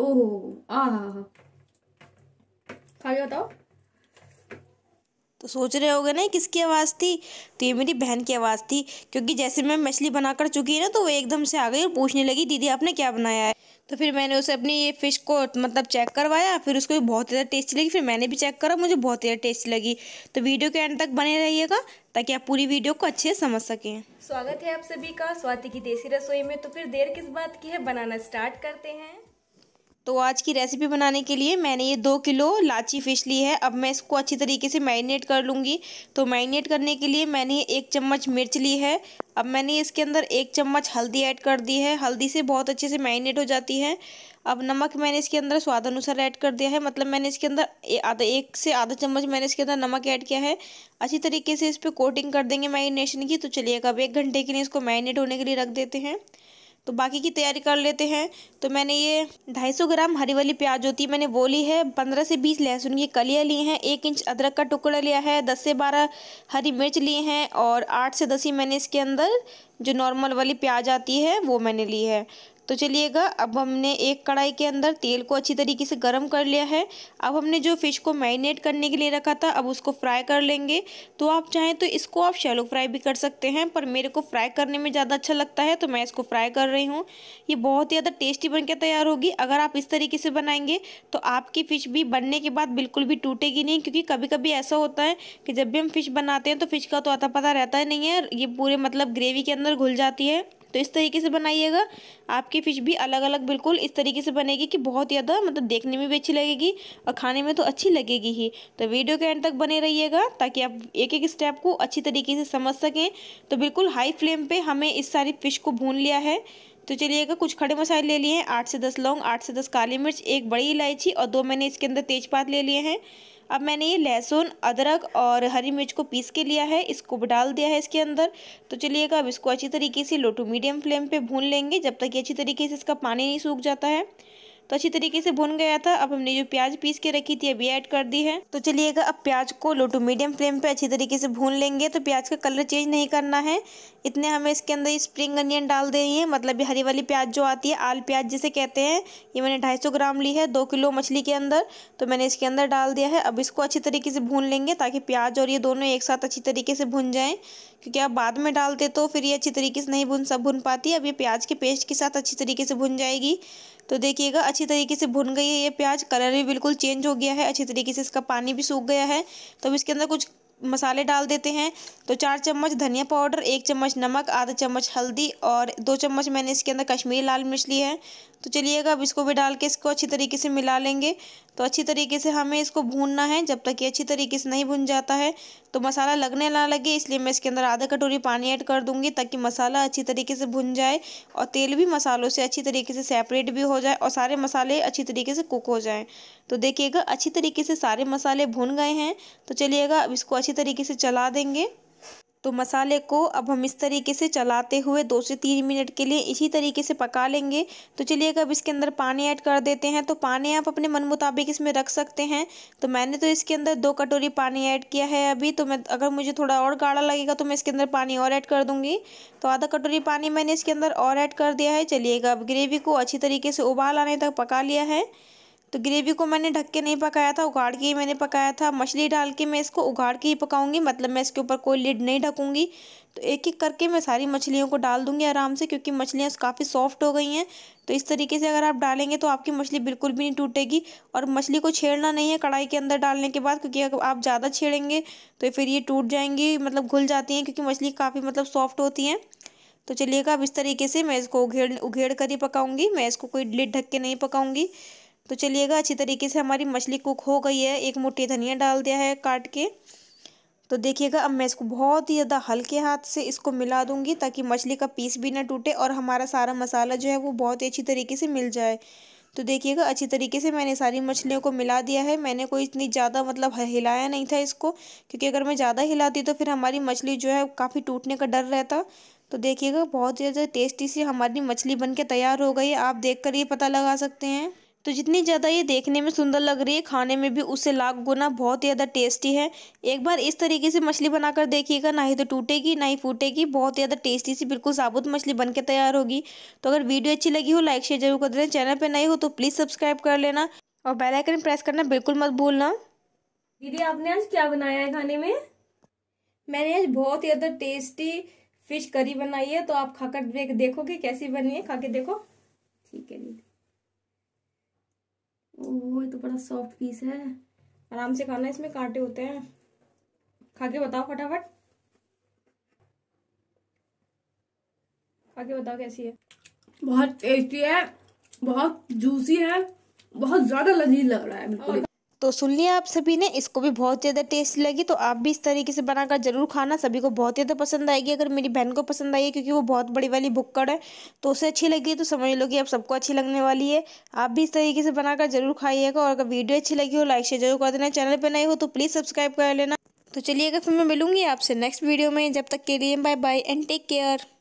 ओह आ आगे बताओ तो सोच रहे होगे ना किसकी आवाज़ थी तो ये मेरी बहन की आवाज़ थी क्योंकि जैसे मैं मछली बना कर चुकी ना तो वो एकदम से आ गई और पूछने लगी दीदी आपने क्या बनाया है तो फिर मैंने उसे अपनी ये फ़िश को मतलब चेक करवाया फिर उसको भी बहुत ज़्यादा टेस्टी लगी फिर मैंने भी चेक करा मुझे बहुत ज़्यादा टेस्टी लगी तो वीडियो के एंड तक बने रहिएगा ताकि आप पूरी वीडियो को अच्छे से समझ सकें स्वागत है आप सभी का स्वाति की देसी रसोई में तो फिर देर किस बात की है बनाना स्टार्ट करते हैं तो आज की रेसिपी बनाने के लिए मैंने ये दो किलो लाची फ़िश ली है अब मैं इसको अच्छी तरीके से मैरिनेट कर लूँगी तो मैरिनेट करने के लिए मैंने एक चम्मच मिर्च ली है अब मैंने इसके अंदर एक चम्मच हल्दी ऐड कर दी है हल्दी से बहुत अच्छे से मैरिनेट हो जाती है अब नमक मैंने इसके अंदर स्वाद अनुसार ऐड कर दिया है मतलब मैंने इसके अंदर आधा एक से आधा चम्मच मैंने इसके अंदर नमक ऐड किया है अच्छी तरीके से इस पर कोटिंग कर देंगे मैरिनेशन की तो चलिए अब एक घंटे के लिए इसको मैरिनेट होने के लिए रख देते हैं तो बाकी की तैयारी कर लेते हैं तो मैंने ये 250 ग्राम हरी वाली प्याज होती है मैंने वो ली है 15 से 20 लहसुन की कलियाँ ली हैं एक इंच अदरक का टुकड़ा लिया है 10 से 12 हरी मिर्च ली हैं और 8 से 10 ही मैंने इसके अंदर जो नॉर्मल वाली प्याज आती है वो मैंने ली है तो चलिएगा अब हमने एक कढ़ाई के अंदर तेल को अच्छी तरीके से गर्म कर लिया है अब हमने जो फ़िश को मैरिनेट करने के लिए रखा था अब उसको फ्राई कर लेंगे तो आप चाहें तो इसको आप शैलो फ्राई भी कर सकते हैं पर मेरे को फ्राई करने में ज़्यादा अच्छा लगता है तो मैं इसको फ्राई कर रही हूँ ये बहुत ही ज़्यादा टेस्टी बन तैयार होगी अगर आप इस तरीके से बनाएंगे तो आपकी फ़िश भी बनने के बाद बिल्कुल भी टूटेगी नहीं क्योंकि कभी कभी ऐसा होता है कि जब भी हम फ़िश बनाते हैं तो फ़िश का तो अता पता रहता ही नहीं है ये पूरे मतलब ग्रेवी के अंदर घुल जाती है तो इस तरीके से बनाइएगा आपकी फ़िश भी अलग अलग बिल्कुल इस तरीके से बनेगी कि बहुत ज़्यादा मतलब देखने में भी अच्छी लगेगी और खाने में तो अच्छी लगेगी ही तो वीडियो के एंड तक बने रहिएगा ताकि आप एक एक स्टेप को अच्छी तरीके से समझ सकें तो बिल्कुल हाई फ्लेम पर हमें इस सारी फ़िश को भून लिया है तो चलिएगा कुछ खड़े मसाले ले लिए हैं आठ से दस लौंग आठ से दस काली मिर्च एक बड़ी इलायची और दो मैंने इसके अंदर तेज़पात ले लिए हैं अब मैंने ये लहसुन अदरक और हरी मिर्च को पीस के लिया है इसको डाल दिया है इसके अंदर तो चलिएगा अब इसको अच्छी तरीके से लो टू मीडियम फ्लेम पे भून लेंगे जब तक ये अच्छी तरीके से इसका पानी नहीं सूख जाता है तो अच्छी तरीके से भुन गया था अब हमने जो प्याज पीस के रखी थी अभी ऐड कर दी है तो चलिएगा अब प्याज को लो टू मीडियम फ्लेम पे अच्छी तरीके से भून लेंगे तो प्याज का कलर चेंज नहीं करना है इतने हमें इसके अंदर स्प्रिंग अनियन डाल दे है मतलब हरी वाली प्याज जो आती है आल प्याज जिसे कहते हैं ये मैंने ढाई ग्राम ली है दो किलो मछली के अंदर तो मैंने इसके अंदर डाल दिया है अब इसको अच्छी तरीके से भून लेंगे ताकि प्याज और ये दोनों एक साथ अच्छी तरीके से भुन जाएँ क्योंकि आप बाद में डालते तो फिर ये अच्छी तरीके से नहीं भुन सब भुन पाती अब ये प्याज के पेस्ट के साथ अच्छी तरीके से भुन जाएगी तो देखिएगा अच्छी तरीके से भुन गई है ये प्याज कलर भी बिल्कुल चेंज हो गया है अच्छी तरीके से इसका पानी भी सूख गया है तो अब इसके अंदर कुछ मसाले डाल देते हैं तो चार चम्मच धनिया पाउडर एक चम्मच नमक आधा चम्मच हल्दी और दो चम्मच मैंने इसके अंदर कश्मीरी लाल मिर्च ली है तो चलिएगा अब इसको भी डाल के इसको अच्छी तरीके से मिला लेंगे तो अच्छी तरीके से हमें इसको भूनना है जब तक ये अच्छी तरीके से नहीं भुन जाता है तो मसाला लगने ना लगे इसलिए मैं इसके अंदर आधा कटोरी पानी ऐड कर दूँगी ताकि मसाला अच्छी तरीके से भुन जाए और तेल भी मसालों से अच्छी तरीके से सेपरेट भी हो जाए और सारे मसाले अच्छी तरीके से कुक हो जाएँ तो देखिएगा अच्छी तरीके से सारे मसाले भुन गए हैं तो चलिएगा अब इसको अच्छी तरीके से चला देंगे तो मसाले को अब हम इस तरीके से चलाते हुए दो से तीन मिनट के लिए इसी तरीके से पका लेंगे तो चलिए अब इसके अंदर पानी ऐड कर देते हैं तो पानी आप अपने मन मुताबिक इसमें रख सकते हैं तो मैंने तो इसके अंदर दो कटोरी पानी ऐड किया है अभी तो मैं अगर मुझे थोड़ा और गाढ़ा लगेगा तो मैं इसके अंदर पानी और ऐड कर दूँगी तो आधा कटोरी पानी मैंने इसके अंदर और ऐड कर दिया है चलिएगा अब ग्रेवी को अच्छी तरीके से उबाल आने तक पका लिया है तो ग्रेवी को मैंने ढक के नहीं पकाया था उगाड़ के ही मैंने पकाया था मछली डाल के मैं इसको उगाड़ के ही पकाऊंगी मतलब मैं इसके ऊपर कोई लिड नहीं ढकूंगी तो एक एक करके मैं सारी मछलियों को डाल दूंगी आराम से क्योंकि मछलियाँ काफ़ी सॉफ्ट हो गई हैं तो इस तरीके से अगर आप डालेंगे तो आपकी मछली बिल्कुल भी नहीं टूटेगी और मछली को छेड़ना नहीं है कढ़ाई के अंदर डालने के बाद क्योंकि अगर आप ज़्यादा छेड़ेंगे तो फिर ये टूट जाएंगी मतलब घुल जाती हैं क्योंकि मछली काफ़ी मतलब सॉफ्ट होती हैं तो चलिएगा अब इस तरीके से मैं इसको उघेड़ उघेड़ कर ही पकाऊंगी मैं इसको कोई लिड ढक के नहीं पकाऊंगी तो चलिएगा अच्छी तरीके से हमारी मछली कुक हो गई है एक मुट्ठी धनिया डाल दिया है काट के तो देखिएगा अब मैं इसको बहुत ही ज़्यादा हल्के हाथ से इसको मिला दूंगी ताकि मछली का पीस भी ना टूटे और हमारा सारा मसाला जो है वो बहुत ही अच्छी तरीके से मिल जाए तो देखिएगा अच्छी तरीके से मैंने सारी मछलियों को मिला दिया है मैंने कोई इतनी ज़्यादा मतलब हिलाया नहीं था इसको क्योंकि अगर मैं ज़्यादा हिलाती तो फिर हमारी मछली जो है काफ़ी टूटने का डर रहता तो देखिएगा बहुत ही ज़्यादा टेस्टी सी हमारी मछली बन तैयार हो गई आप देख कर ये पता लगा सकते हैं तो जितनी ज़्यादा ये देखने में सुंदर लग रही है खाने में भी उससे लाख गुना बहुत ज़्यादा टेस्टी है एक बार इस तरीके से मछली बनाकर देखिएगा ना ही तो टूटेगी ना ही फूटेगी बहुत ज़्यादा टेस्टी सी बिल्कुल साबुत मछली बन के तैयार होगी तो अगर वीडियो अच्छी लगी हो लाइक शेयर जरूर कर देना चैनल पर नहीं हो तो प्लीज़ सब्सक्राइब कर लेना और बेलाइकन प्रेस करना बिल्कुल मत भूलना दीदी आपने आज क्या बनाया है खाने में मैंने आज बहुत ज़्यादा टेस्टी फिश करी बनाई है तो आप खाकर देखोगे कैसी बनी है खा के देखो ठीक है दीदी ओह ये तो बड़ा सॉफ्ट पीस है आराम से खाना इसमें कांटे होते हैं खा के बताओ फटाफट खा के बताओ कैसी है बहुत टेस्टी है बहुत जूसी है बहुत ज्यादा लजीज लग रहा है बिल्कुल तो सुन लिया आप सभी ने इसको भी बहुत ज़्यादा टेस्ट लगी तो आप भी इस तरीके से बनाकर ज़रूर खाना सभी को बहुत ज़्यादा पसंद आएगी अगर मेरी बहन को पसंद आई है क्योंकि वो बहुत बड़ी वाली बुक्कड़ है तो उसे अच्छी लगी है तो समझ लो कि आप सबको अच्छी लगने वाली है आप भी इस तरीके से बनाकर जरूर खाइएगा और अगर वीडियो अच्छी लगी हो लाइक शेयर जरूर कर देना चैनल पर नहीं हो तो प्लीज़ सब्सक्राइब कर लेना तो चलिएगा फिर मैं मिलूंगी आपसे नेक्स्ट वीडियो में जब तक के लिए bye bye and take care